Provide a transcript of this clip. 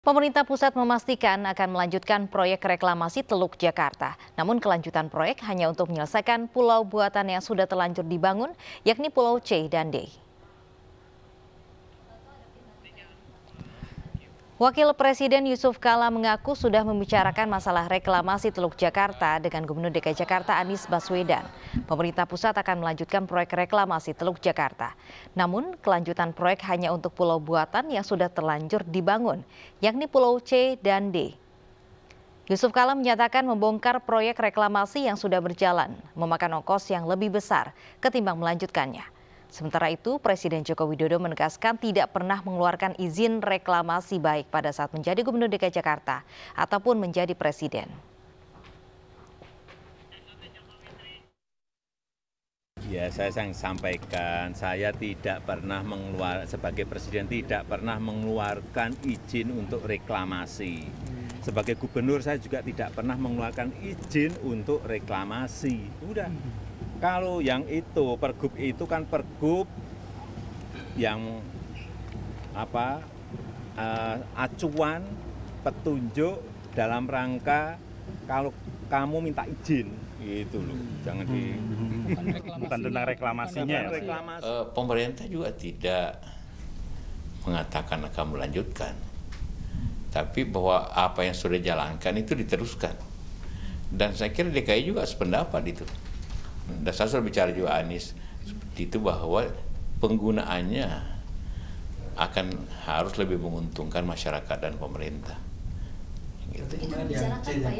Pemerintah pusat memastikan akan melanjutkan proyek reklamasi Teluk Jakarta. Namun kelanjutan proyek hanya untuk menyelesaikan pulau buatan yang sudah terlanjur dibangun, yakni Pulau C dan D. Wakil Presiden Yusuf Kala mengaku sudah membicarakan masalah reklamasi Teluk Jakarta dengan Gubernur DKI Jakarta Anies Baswedan. Pemerintah pusat akan melanjutkan proyek reklamasi Teluk Jakarta. Namun, kelanjutan proyek hanya untuk pulau buatan yang sudah terlanjur dibangun, yakni Pulau C dan D. Yusuf Kala menyatakan membongkar proyek reklamasi yang sudah berjalan, memakan ongkos yang lebih besar ketimbang melanjutkannya. Sementara itu, Presiden Joko Widodo menegaskan tidak pernah mengeluarkan izin reklamasi baik pada saat menjadi Gubernur DKI Jakarta ataupun menjadi Presiden. Ya, saya sampaikan, saya tidak pernah mengeluarkan, sebagai presiden tidak pernah mengeluarkan izin untuk reklamasi. Sebagai gubernur saya juga tidak pernah mengeluarkan izin untuk reklamasi. Udah, kalau yang itu pergub itu kan pergub yang apa uh, acuan petunjuk dalam rangka kalau kamu minta izin gitu loh jangan di hmm. bukan tentang reklamasinya ya. reklamasi. uh, pemerintah juga tidak mengatakan akan melanjutkan tapi bahwa apa yang sudah jalankan itu diteruskan dan saya kira DKI juga sependapat itu dan saya sudah bicara juga Anies seperti itu bahwa penggunaannya akan harus lebih menguntungkan masyarakat dan pemerintah. Gitu. Itu dibicarakan ya?